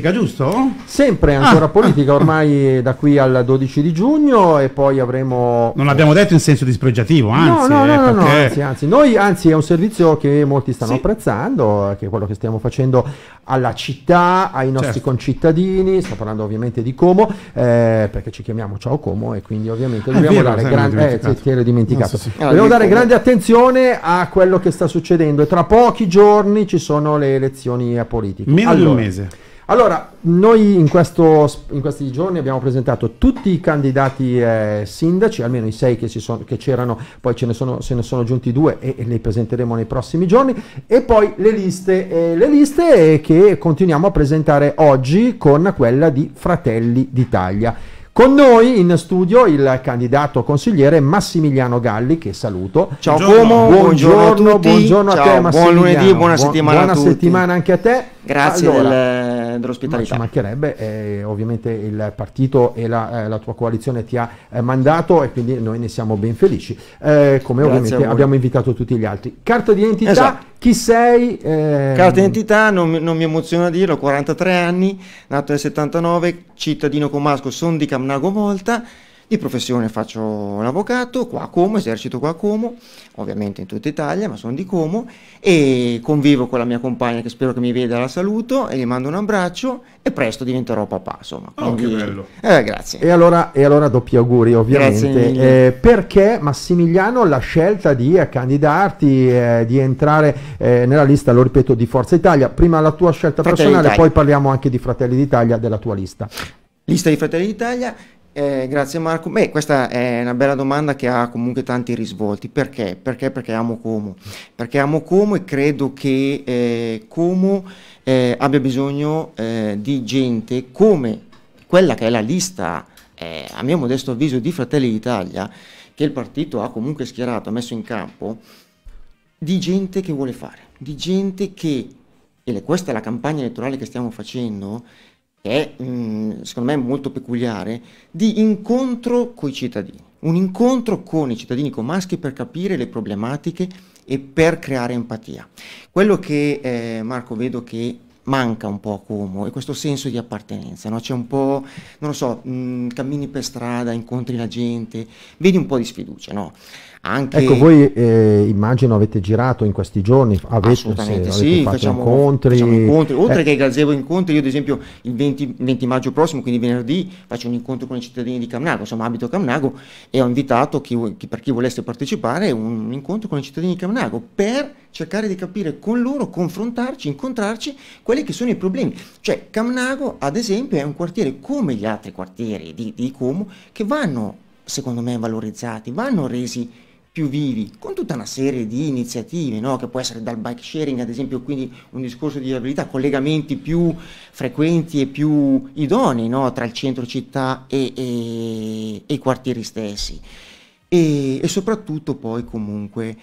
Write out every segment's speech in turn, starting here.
politica, giusto? Sempre ah. ancora ah, politica, ormai da qui al 12 di giugno e poi avremo... Non l'abbiamo detto in senso dispregiativo, anzi. Eh, no, no, no, eh, no, perché... no anzi, anzi, Noi, anzi, è un servizio che molti stanno sì. apprezzando, che è quello che stiamo facendo alla città, ai nostri certo. concittadini, sto parlando ovviamente di Como, eh, perché ci chiamiamo Ciao Como e quindi ovviamente dobbiamo vero, dare grande... Eh, ti ero dimenticato. So, sì. allora, dobbiamo dare come... grande attenzione a quello che sta succedendo e tra pochi giorni ci sono le elezioni a politiche. Meno allora, di un mese. Allora, noi in, questo, in, questi giorni abbiamo presentato tutti i candidati eh, sindaci, almeno i sei che, sono, che c'erano, poi ce ne sono, se ne sono giunti due e, e, li presenteremo nei prossimi giorni, e poi le liste, eh, le liste eh, che continuiamo a presentare oggi con quella di Fratelli d'Italia. Con noi in studio il candidato consigliere Massimiliano Galli, che saluto. Ciao buongiorno, Como, buongiorno, buongiorno, a, buongiorno a te Massimiliano. Buon lunedì, buona settimana buona a tutti. Buona settimana anche a te. Grazie allora, eh, dell'ospitalità. Ma ci mancherebbe, eh, ovviamente il partito e la, eh, la tua coalizione ti ha eh, mandato e quindi noi ne siamo ben felici, eh, come Grazie ovviamente abbiamo invitato tutti gli altri. Carta di identità, esatto. chi sei? Ehm, Carta di identità, non, non, mi emoziona dirlo, 43 anni, nato nel 79, cittadino comasco, son di Camnago Volta. Di professione faccio l'avvocato qua a Como, esercito qua a Como, ovviamente in tutta Italia, ma sono di Como e convivo con la mia compagna che spero che mi veda, la saluto e gli mando un abbraccio e presto diventerò papà, insomma. Oh, che bello. Eh, grazie. E allora, e allora, doppi auguri, ovviamente. Eh, perché Massimiliano la scelta di candidarti, eh, di entrare eh, nella lista, lo ripeto, di Forza Italia, prima la tua scelta Fratelli personale, Italia. poi parliamo anche di Fratelli d'Italia, della tua lista. Lista di Fratelli d'Italia eh, grazie Marco. Beh, questa è una bella domanda che ha comunque tanti risvolti. Perché? Perché, Perché amo Como. Perché amo Como e credo che eh, Como eh, abbia bisogno eh, di gente come quella che è la lista, eh, a mio modesto avviso, di Fratelli d'Italia, che il partito ha comunque schierato, ha messo in campo, di gente che vuole fare, di gente che, e questa è la campagna elettorale che stiamo facendo, che è mm, secondo me molto peculiare, di incontro con i cittadini. Un incontro con i cittadini, con maschi per capire le problematiche e per creare empatia. Quello che eh, Marco vedo che manca un po' a Como è questo senso di appartenenza, no? c'è un po', non lo so, mh, mm, cammini per strada, incontri la gente, vedi un po' di sfiducia, no? Anche... Ecco, voi eh, immagino avete girato in questi giorni, avete, Assolutamente se, sì, facciamo incontri. facciamo, incontri. oltre eh. che Gazebo Incontri, io ad esempio il 20, 20, maggio prossimo, quindi venerdì, faccio un incontro con i cittadini di Camnago, insomma abito a Camnago e ho invitato chi, chi, per chi volesse partecipare un incontro con i cittadini di Camnago per cercare di capire con loro, confrontarci, incontrarci quelli che sono i problemi. Cioè Camnago ad esempio è un quartiere come gli altri quartieri di, di Como che vanno secondo me valorizzati, vanno resi più vivi, con tutta una serie di iniziative, no? che può essere dal bike sharing, ad esempio, quindi un discorso di viabilità, collegamenti più frequenti e più idonei no? tra il centro città e, e, e i quartieri stessi. E, e soprattutto poi comunque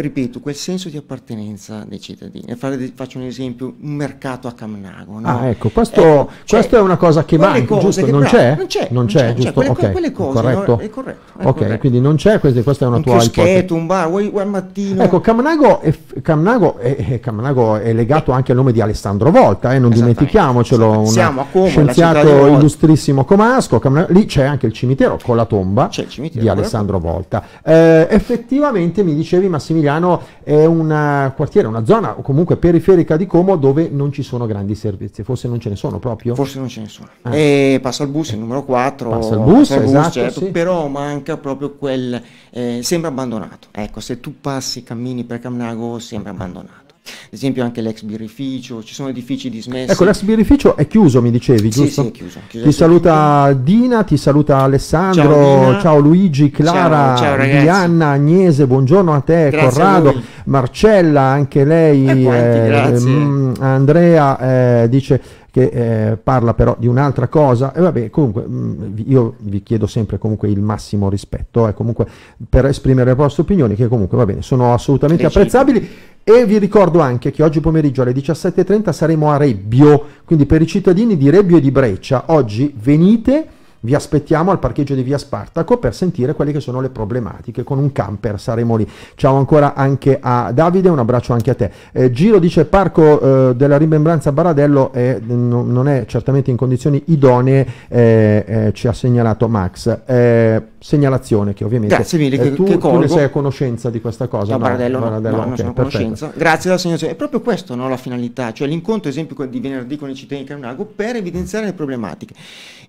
ripeto, quel senso di appartenenza dei cittadini. Fare, faccio un esempio, un mercato a Camnago. No? Ah, ecco, questo, ecco, eh, questo è una cosa che manca, giusto? Che non, c'è? non, c'è? non c'è? Non c'è, giusto? Cioè, quelle, okay. quelle cose, corretto. No? È corretto. È ok, corretto. quindi non c'è, questa, questa è una un tua ipotesi. Un bar, vuoi, vuoi al mattino. Ecco, Camnago è, Camnago è, eh, Camnago è legato anche al nome di Alessandro Volta, eh? non dimentichiamocelo, un Como, scienziato illustrissimo comasco, Camnago, lì c'è anche il cimitero con la tomba cimitero, di Alessandro Volta. Eh, effettivamente mi dicevi Massimiliano, Milano è un eh, quartiere, una zona o comunque periferica di Como dove non ci sono grandi servizi, forse non ce ne sono proprio. Forse non ce ne sono. Ah. E passa il bus, il numero 4, passa il bus, passa il bus esatto, certo, sì. però manca proprio quel, eh, sembra abbandonato. Ecco, se tu passi, cammini per Camnago, sembra abbandonato. Ad esempio anche l'ex birrificio, ci sono edifici dismessi. Ecco, l'ex birrificio è chiuso, mi dicevi, giusto? Sì, sì, è chiuso. chiuso ti saluta chiuso. Dina, ti saluta Alessandro, ciao, ciao Luigi, Clara, ciao, ciao, Diana, Agnese, buongiorno a te, Grazie Corrado, a Marcella, anche lei, eh, quanti, eh, mm, Andrea eh, dice che eh, parla però di un'altra cosa e vabbè comunque mh, mm, io vi chiedo sempre comunque il massimo rispetto eh, comunque per esprimere le vostre opinioni che comunque va bene sono assolutamente Preciso. apprezzabili e vi ricordo anche che oggi pomeriggio alle 17.30 saremo a Rebbio quindi per i cittadini di Rebbio e di Breccia oggi venite vi aspettiamo al parcheggio di via Spartaco per sentire quelle che sono le problematiche. Con un camper saremo lì. Ciao ancora anche a Davide, un abbraccio anche a te. Eh, Giro dice Parco eh, della Rimembranza Baradello è, non è certamente in condizioni idonee, eh, eh ci ha segnalato Max. Eh, segnalazione che ovviamente grazie mille eh, tu, che tu, ne sei a conoscenza di questa cosa no, Baradello, no, Baradello no, okay, non sono a conoscenza grazie alla segnalazione è proprio questo no, la finalità cioè l'incontro esempio di venerdì con i cittadini di Carunago per evidenziare le problematiche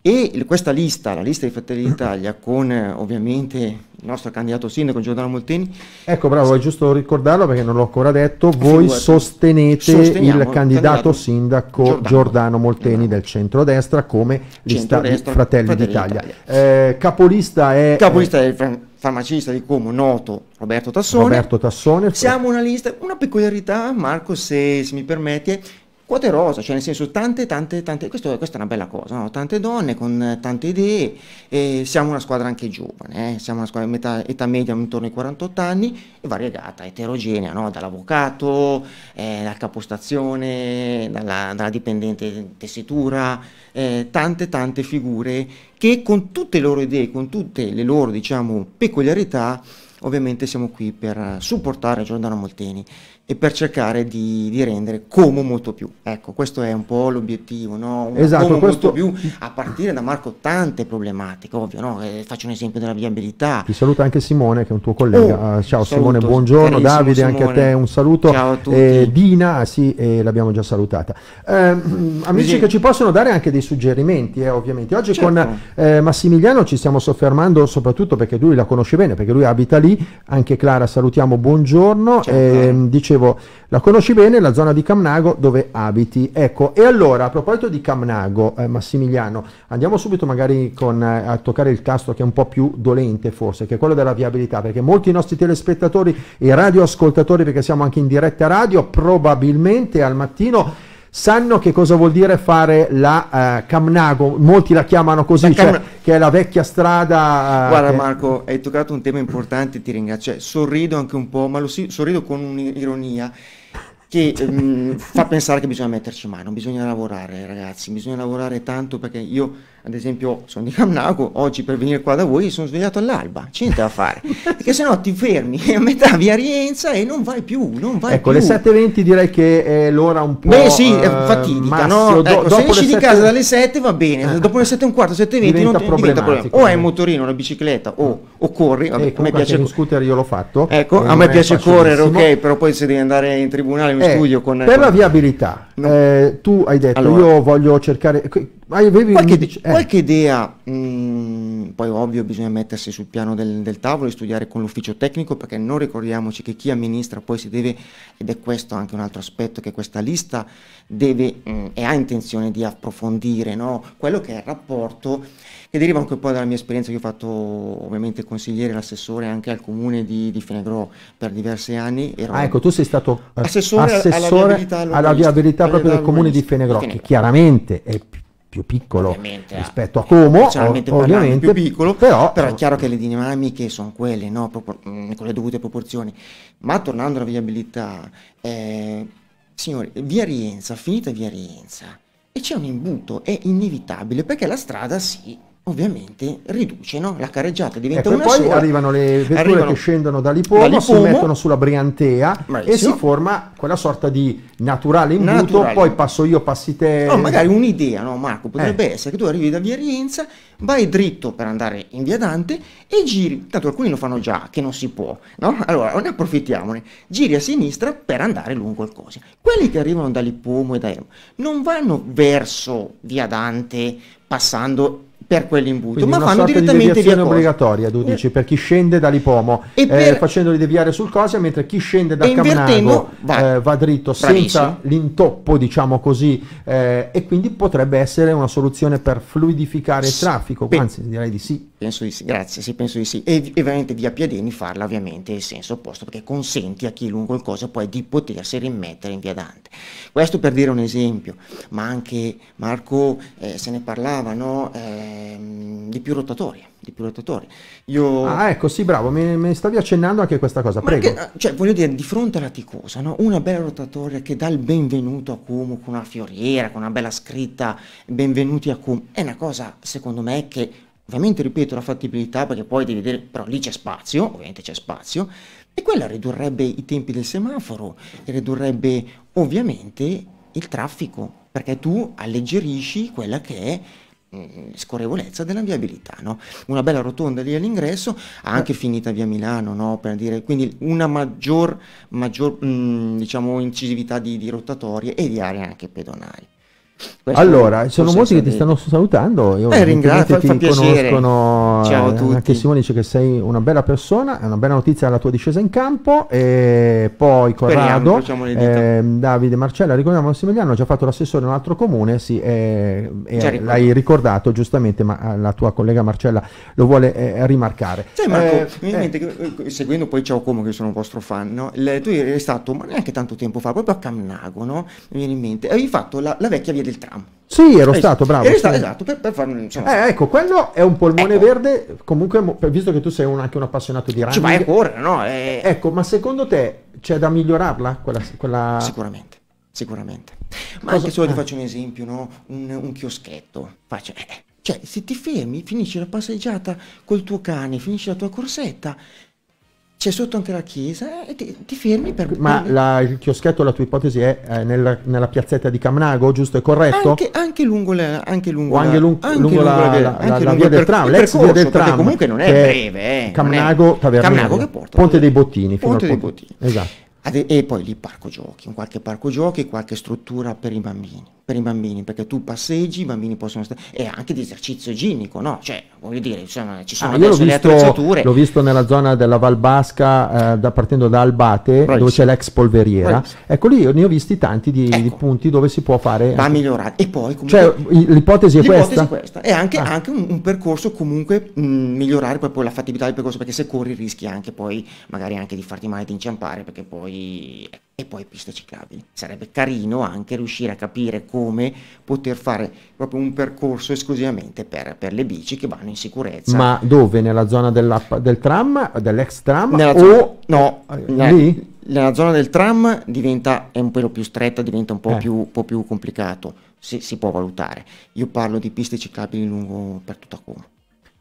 e questa lista la lista di Fratelli d'Italia con eh, ovviamente il nostro candidato sindaco Giordano Molteni ecco bravo è giusto ricordarlo perché non l'ho ancora detto voi Figurati. sostenete Sosteniamo il candidato sindaco Giordano, Giordano Molteni Giordano. Esatto. del centrodestra come lista di Fratelli, Fratelli d'Italia eh, capolista è eh, è... Capolista del far- farmacista di Como, noto Roberto Tassone. Roberto Tassone. Siamo una lista, una peculiarità, Marco, se, se mi permette, quote rosa, cioè nel senso tante, tante, tante, questo, questa è una bella cosa, no? tante donne con tante idee, e siamo una squadra anche giovane, eh? siamo una squadra metà, età media intorno ai 48 anni, variegata, eterogenea, no? dall'avvocato, eh, dal capostazione, dalla, dalla dipendente tessitura, eh, tante, tante figure che con tutte le loro idee, con tutte le loro diciamo, peculiarità, ovviamente siamo qui per supportare Giordano Molteni e per cercare di, di, rendere come molto più. Ecco, questo è un po' l'obiettivo, no? esatto, come questo... molto più, a partire da Marco tante problematiche, ovvio, no? eh, faccio un esempio della viabilità. Ti saluta anche Simone che è un tuo collega. Oh, Ciao saluto, Simone, buongiorno, Davide, Simone. anche a te un saluto. Ciao a eh, tutti. Eh, Dina, ah, sì, eh, l'abbiamo già salutata. Ehm, amici sì. che ci possono dare anche dei suggerimenti, eh, ovviamente. Oggi certo. con eh, Massimiliano ci stiamo soffermando soprattutto perché lui la conosce bene, perché lui abita lì, anche Clara salutiamo, buongiorno. Certo. dice dicevo, la conosci bene, la zona di Camnago dove abiti. Ecco, e allora a proposito di Camnago, eh, Massimiliano, andiamo subito magari con, eh, a toccare il tasto che è un po' più dolente forse, che è quello della viabilità, perché molti nostri telespettatori e radioascoltatori, perché siamo anche in diretta radio, probabilmente al mattino sanno che cosa vuol dire fare la uh, Camnago, molti la chiamano così, la cioè, Cam... che è la vecchia strada. Uh, Guarda che... Marco, hai toccato un tema importante, ti ringrazio, cioè, sorrido anche un po', ma lo si... sorrido con un'ironia che um, fa pensare che bisogna metterci mano, bisogna lavorare ragazzi, bisogna lavorare tanto perché io ad esempio sono di Camnago, oggi per venire qua da voi sono svegliato all'alba, c'è niente da fare, perché se no ti fermi a metà via Rienza e non vai più, non vai ecco, più. Ecco, le 7.20 direi che è l'ora un po' Beh sì, è eh, fatidica, uh, no? Do, ecco, se esci 7... di casa dalle 7 va bene, eh. dopo le 7 e un quarto, 7 e non ti, diventa problema. O hai un eh. motorino, una bicicletta, o, eh. o corri, Vabbè, a me piace... Lo scooter io l'ho fatto. Ecco, a me piace correre, ok, però poi se devi andare in tribunale mi studio eh, con... Per la viabilità, no. eh, tu hai detto allora. io voglio cercare ma avevi qualche, un... eh. qualche idea, mh, mm, poi ovvio bisogna mettersi sul piano del, del, tavolo e studiare con l'ufficio tecnico perché non ricordiamoci che chi amministra poi si deve, ed è questo anche un altro aspetto che questa lista deve mh, mm, e ha intenzione di approfondire, no? quello che è il rapporto che deriva anche poi dalla mia esperienza che ho fatto ovviamente consigliere e l'assessore anche al comune di, di Fenegro per diversi anni. Ah, ecco, tu sei stato assessore, eh, assessore alla viabilità, alla viabilità proprio del comune di Fenegro, che chiaramente è più più piccolo ovviamente, rispetto a eh, Como, ovviamente più piccolo, però, però, è chiaro che le dinamiche sono quelle, no? Mm, con le dovute proporzioni. Ma tornando alla viabilità, eh, signori, via Rienza, finita via Rienza, e c'è un imbuto, è inevitabile perché la strada si ovviamente riduce, no? la carreggiata diventa ecco, una poi sola. arrivano le vetture arrivano che scendono da Lipomo, da si mettono sulla Briantea Bravissimo. e si forma quella sorta di naturale imbuto, naturale. poi passo io, passi te. No, oh, magari un'idea, no Marco, potrebbe eh. essere che tu arrivi da Via Rienza, vai dritto per andare in Via Dante e giri, tanto alcuni lo fanno già, che non si può, no? Allora, ne approfittiamone, giri a sinistra per andare lungo il Cosi. Quelli che arrivano da Lipomo e da Emo non vanno verso Via Dante passando per quell'imbuto, ma fanno direttamente di via Cosia. obbligatoria, tu eh. dici, per chi scende dall'Ipomo, e eh, per... eh, facendoli deviare sul Cosia, mentre chi scende da Camnago va. Eh, va dritto Bravissimo. senza l'intoppo, diciamo così, eh, e quindi potrebbe essere una soluzione per fluidificare il traffico, Pe anzi direi di sì. Penso di sì, grazie, sì, penso di sì. E, ovviamente via Piadeni farla ovviamente nel senso opposto, perché consenti a chi lungo il coso poi di potersi rimettere in via Dante. Questo per dire un esempio, ma anche Marco se ne parlava, no? Ehm, di, più rotatori, di più rotatori. Io... Ah, ecco, sì, bravo, mi, mi stavi accennando anche questa cosa, Ma prego. Anche, cioè, voglio dire, di fronte alla Ticosa, no? una bella rotatoria che dà il benvenuto a Cumu con una fioriera, con una bella scritta, benvenuti a Cumu, è una cosa, secondo me, che ovviamente, ripeto, la fattibilità, perché poi devi vedere, però lì c'è spazio, ovviamente c'è spazio, e quella ridurrebbe i tempi del semaforo, ridurrebbe ovviamente il traffico, perché tu alleggerisci quella che è Mm, scorrevolezza della viabilità. No? Una bella rotonda lì all'ingresso, anche finita via Milano, no? per dire, quindi una maggior, maggior mh, mm, diciamo, incisività di, di rotatorie e di aree anche pedonali. Questo allora, sono molti che ti stanno salutando. Io eh, ringrazio, ti conoscono. Ciao a eh, tutti. Anche Simone dice che sei una bella persona, è una bella notizia la tua discesa in campo. E poi Corrado, eh, Davide Marcella, ricordiamo Massimiliano, ha già fatto l'assessore in un altro comune, sì, eh, eh, l'hai ricordato giustamente, ma eh, la tua collega Marcella lo vuole eh, rimarcare. Sai Marco, mi mente seguendo poi Ciao Como, che sono un vostro fan, no? Le, tu eri stato, ma neanche tanto tempo fa, proprio a Camnago, no? mi viene in mente, avevi fatto la, la vecchia via via del tram. Sì, ero esatto. stato, bravo. Ero stato, sì. esatto, per, per fare Insomma. Eh, ecco, quello è un polmone ecco. verde, comunque, visto che tu sei un, anche un appassionato di running... Ci vai a correre, no? Eh... Ecco, ma secondo te c'è da migliorarla quella... quella... Sicuramente, sicuramente. Ma Cosa... anche solo ah. ti eh. faccio un esempio, no? Un, un chioschetto, faccio... Eh, eh. Cioè, se ti fermi, finisci la passeggiata col tuo cane, finisci la tua corsetta c'è sotto anche la chiesa e eh, ti, ti fermi per... Ma la, il chioschetto, la tua ipotesi è, è eh, nella, nella, piazzetta di Camnago, giusto? È corretto? Anche, anche lungo la... Anche lungo, anche lungo, la, lungo la, la, via del tram, l'ex via del tram. comunque non è breve, eh, Camnago, non è, Camnago che porta. Ponte dei Bottini. Ponte dei Bottini. Esatto. E poi lì parco giochi, in qualche parco giochi, qualche struttura per i bambini, per i bambini, perché tu passeggi, i bambini possono stare, e anche di esercizio ginnico, no? Cioè, voglio dire, insomma, ci sono ah, adesso visto, le attrezzature. L'ho visto nella zona della Val Basca, eh, da, partendo da Albate, Bravissimo. dove c'è l'ex polveriera. Bravissimo. Ecco lì, ne ho visti tanti di, ecco. di, punti dove si può fare. Va migliorato. E poi comunque. Cioè, l'ipotesi è l'ipotesi questa. È questa. E anche, ah. anche un, un, percorso comunque mh, mm, migliorare poi, poi, la fattibilità del percorso, perché se corri rischi anche poi magari anche di farti male, di inciampare, perché poi. Eh, e poi piste ciclabili. Sarebbe carino anche riuscire a capire come poter fare proprio un percorso esclusivamente per, per le bici che vanno in sicurezza. Ma dove? Nella zona del tram, dell'ex tram? Nella zona, o... No, eh, lì? Eh, nella zona del tram diventa, è un pelo più stretta, diventa un po', eh. più, po più, complicato, si, si può valutare. Io parlo di piste ciclabili lungo per tutta Como.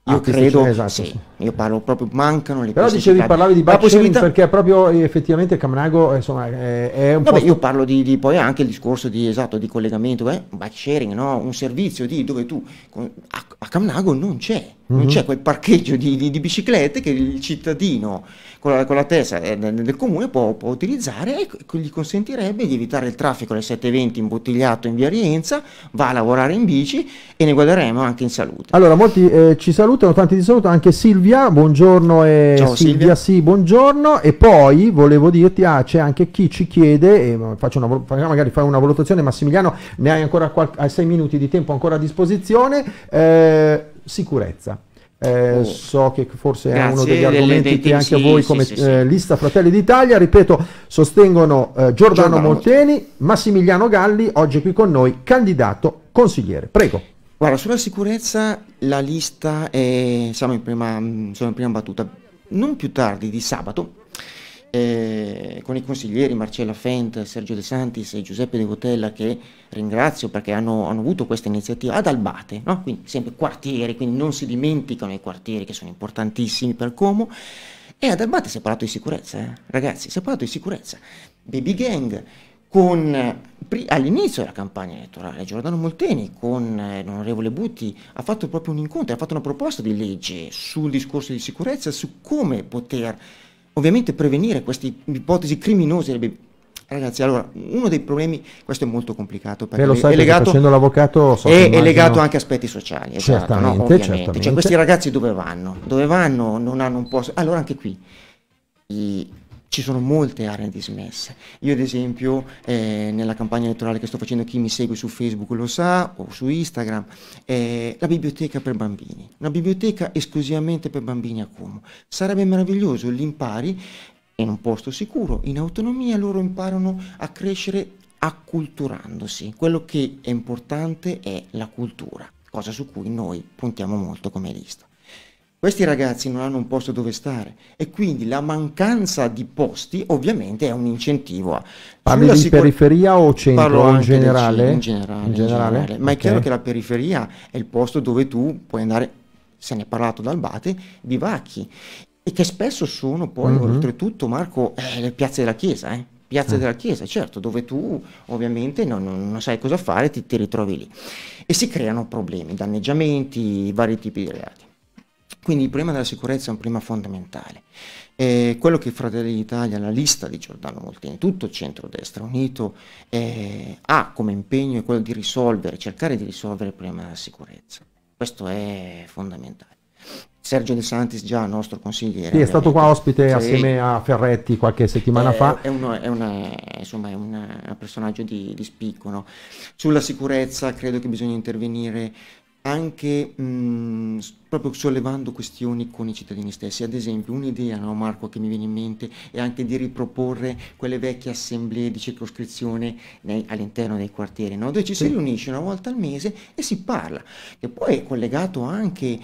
Io ah, credo, cioè, esatto, sì, sì. io parlo proprio, mancano le Però dicevi, parlavi di backing perché proprio eh, effettivamente Camnago insomma, è, è un po'... Io parlo di, di, poi anche il discorso di, esatto, di collegamento, eh? back sharing, no? un servizio di, dove tu a, a Camnago non c'è, non mm-hmm. c'è mhm. quel parcheggio di, di, di, biciclette che il cittadino con la, con la testa del eh, comune può, può, utilizzare e gli consentirebbe di evitare il traffico alle 7.20 imbottigliato in via Rienza, va a lavorare in bici e ne guadagneremo anche in salute. Allora, molti eh, ci salutano, tanti ti salutano, anche Silvia, buongiorno e eh, Ciao, Silvia. Silvia, sì, buongiorno e poi volevo dirti, ah, c'è anche chi ci chiede, eh, faccio una, magari fai una valutazione Massimiliano, ne hai ancora 6 minuti di tempo ancora a disposizione, eh, sicurezza. Eh, oh. So che forse Grazie è uno degli argomenti che anche sì, voi come sì, sì, eh, lista Fratelli d'Italia, ripeto, sostengono eh, Giordano, Giordano Molteni, Massimiliano Galli, oggi qui con noi, candidato consigliere. Prego. Guarda, sulla sicurezza la lista è, siamo in prima, mm, siamo in prima battuta, non più tardi di sabato eh, con i consiglieri Marcella Fent, Sergio De Santis e Giuseppe De Votella che ringrazio perché hanno, hanno avuto questa iniziativa ad Albate, no? quindi sempre quartieri, quindi non si dimenticano i quartieri che sono importantissimi per Como. E ad Albate si è parlato di sicurezza, eh? ragazzi, si è parlato di sicurezza. Baby gang, con, all'inizio della campagna elettorale Giordano Molteni con eh, l'onorevole Butti ha fatto proprio un incontro, ha fatto una proposta di legge sul discorso di sicurezza, su come poter ovviamente prevenire queste ipotesi criminose. Eh, ragazzi, allora, uno dei problemi, questo è molto complicato perché lo sai, è legato, facendo l'avvocato so è, è, legato anche a aspetti sociali. Esatto, no? certamente, Cioè, questi ragazzi dove vanno? Dove vanno? Non hanno un posto. Allora, anche qui, i, ci sono molte aree dismesse. Io ad esempio eh, nella campagna elettorale che sto facendo, chi mi segue su Facebook lo sa o su Instagram, eh, la biblioteca per bambini, una biblioteca esclusivamente per bambini a Como. Sarebbe meraviglioso, li impari in un posto sicuro, in autonomia loro imparano a crescere acculturandosi. Quello che è importante è la cultura, cosa su cui noi puntiamo molto come lista. Questi ragazzi non hanno un posto dove stare e quindi la mancanza di posti ovviamente è un incentivo. A... Parli di sicur... periferia o centro in generale? In generale, in generale? In generale. Ma okay. è chiaro che la periferia è il posto dove tu puoi andare, se ne è parlato dal Bate, bivacchi e che spesso sono poi mm -hmm. oltretutto, Marco, eh, le piazze della Chiesa. Eh? piazza eh. della chiesa, certo, dove tu ovviamente non, non sai cosa fare, ti, ti ritrovi lì. E si creano problemi, danneggiamenti, vari tipi di reati. Quindi il problema della sicurezza è un problema fondamentale. E eh, quello che Fratelli d'Italia, la lista di Giordano Molteni, tutto il centrodestra unito eh, ha come impegno è quello di risolvere, cercare di risolvere il problema della sicurezza. Questo è fondamentale. Sergio De Santis, già nostro consigliere. Sì, è stato qua ospite sì. assieme a Ferretti qualche settimana è, eh, fa. È, uno, è, una, insomma, è una, un personaggio di, di spicco. No? Sulla sicurezza credo che bisogna intervenire anche mh, mm, proprio sollevando questioni con i cittadini stessi. Ad esempio un'idea, no, Marco, che mi viene in mente è anche di riproporre quelle vecchie assemblee di circoscrizione all'interno dei quartieri, no? dove ci sì. si riunisce una volta al mese e si parla, che poi è collegato anche, eh,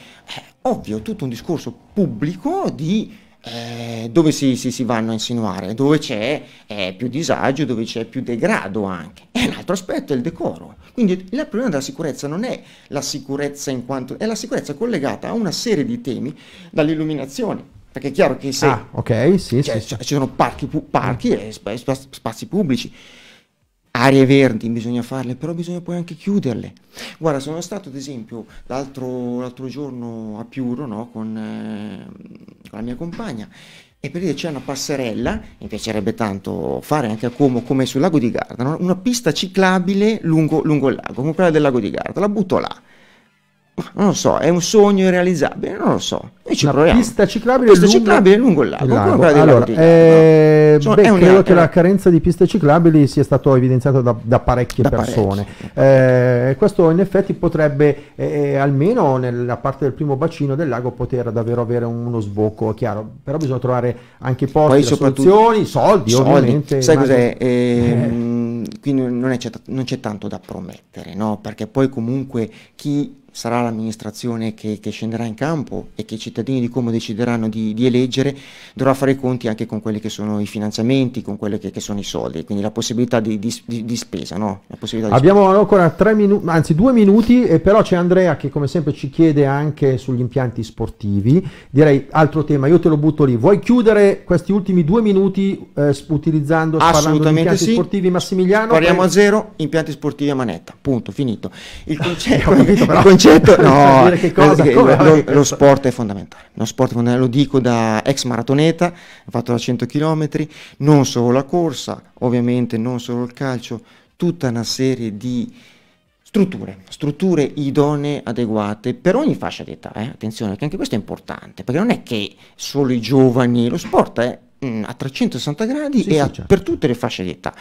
ovvio, tutto un discorso pubblico di eh, dove si, si, si, vanno a insinuare, dove c'è eh, più disagio, dove c'è più degrado anche. E un altro aspetto è il decoro. Quindi il problema della sicurezza non è la sicurezza in quanto... è la sicurezza collegata a una serie di temi dall'illuminazione, perché è chiaro che se ah, okay, sì, cioè, sì, cioè, sì. ci sono parchi, pu- parchi e sp- sp- spazi pubblici aree verdi bisogna farle però bisogna poi anche chiuderle guarda sono stato ad esempio l'altro, l'altro giorno a Piuro no, con eh, con la mia compagna, e per dire c'è una passerella, mi piacerebbe tanto fare anche a Como come sul lago di Garda, una pista ciclabile lungo, lungo il lago, come quella del lago di Garda, la butto là non lo so, è un sogno irrealizzabile, non lo so. Noi ci la proviamo. pista ciclabile, pista lungo... ciclabile lungo il lago. Il lago. Allora, eh, no. Cioè, beh, credo che la eh. carenza di piste ciclabili sia stata evidenziata da, da parecchie da persone. Parecchie. Eh, questo in effetti potrebbe, eh, eh, almeno nella parte del primo bacino del lago, poter davvero avere uno sbocco, chiaro. Però bisogna trovare anche i posti, soluzioni, soldi, soldi, ovviamente. Sai cos'è? Ehm, quindi non c'è, non c'è tanto da promettere, no? Perché poi comunque chi sarà l'amministrazione che, che, scenderà in campo e che i cittadini di Como decideranno di, di, eleggere, dovrà fare i conti anche con quelli che sono i finanziamenti, con quelli che, che sono i soldi, quindi la possibilità di, di, di spesa. No? Possibilità Abbiamo spesa. ancora tre minuti, anzi due minuti, e però c'è Andrea che come sempre ci chiede anche sugli impianti sportivi. Direi altro tema, io te lo butto lì. Vuoi chiudere questi ultimi due minuti eh, utilizzando Assolutamente di impianti sì. sportivi Massimiliano? Parliamo per... a zero, impianti sportivi a manetta, punto, finito. Il concetto, però... il concetto concetto, no, cosa, eh, come, lo, lo, sport è fondamentale, lo sport è fondamentale, lo dico da ex maratoneta, ho fatto da 100 km, non solo la corsa, ovviamente non solo il calcio, tutta una serie di strutture, strutture idonee, adeguate per ogni fascia d'età, eh? attenzione, perché anche questo è importante, perché non è che solo i giovani, lo sport è mm, a 360 gradi sì, e sì, a, certo. per tutte le fasce di età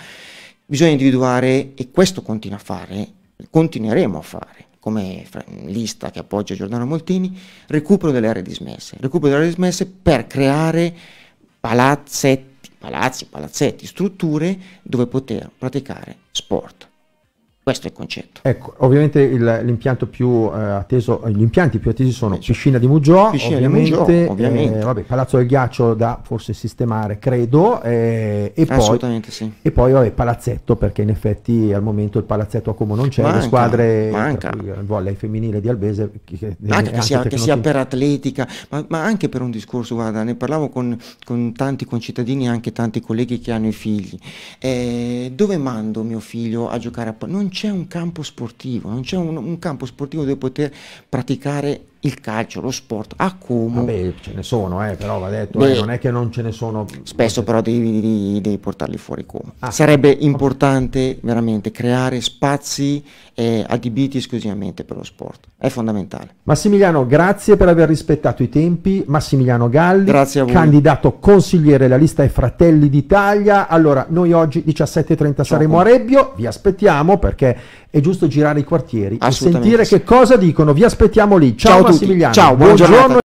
Bisogna individuare, e questo continua a fare, continueremo a fare, come lista che appoggia Giordano Moltini, recupero delle aree dismesse. Recupero delle aree dismesse per creare palazzetti, palazzi, palazzetti, strutture dove poter praticare sport. Questo è il concetto. Ecco, ovviamente il, più, eh, atteso, gli impianti più attesi sono Piscina di Muggiò, Piscina ovviamente, di Muggiò, eh, ovviamente. Eh, vabbè, Palazzo del Ghiaccio da forse sistemare, credo, eh, e, poi, sì. e, poi, vabbè, Palazzetto, perché in effetti al momento il Palazzetto a Como non c'è, le squadre, manca. il volley femminile di Albese, che, anche, che sia, che sia per atletica, ma, ma, anche per un discorso, guarda, ne parlavo con, con tanti concittadini e anche tanti colleghi che hanno i figli. Eh, dove mando mio figlio a giocare a... Non c'è un campo sportivo, non c'è un, un campo sportivo dove poter praticare il calcio, lo sport a Como. Vabbè, ce ne sono, eh, però va detto, Beh, eh, non è che non ce ne sono. Spesso però devi, devi, devi portarli fuori Como. Ah, Sarebbe okay. importante veramente creare spazi eh, adibiti esclusivamente per lo sport, è fondamentale. Massimiliano, grazie per aver rispettato i tempi. Massimiliano Galli, candidato consigliere alla lista e Fratelli d'Italia. Allora, noi oggi 17.30 saremo a Rebbio, vi aspettiamo perché è giusto girare i quartieri e sentire che cosa dicono. Vi aspettiamo lì. Ciao, ciao Massimiliano. Ciao, buongiorno.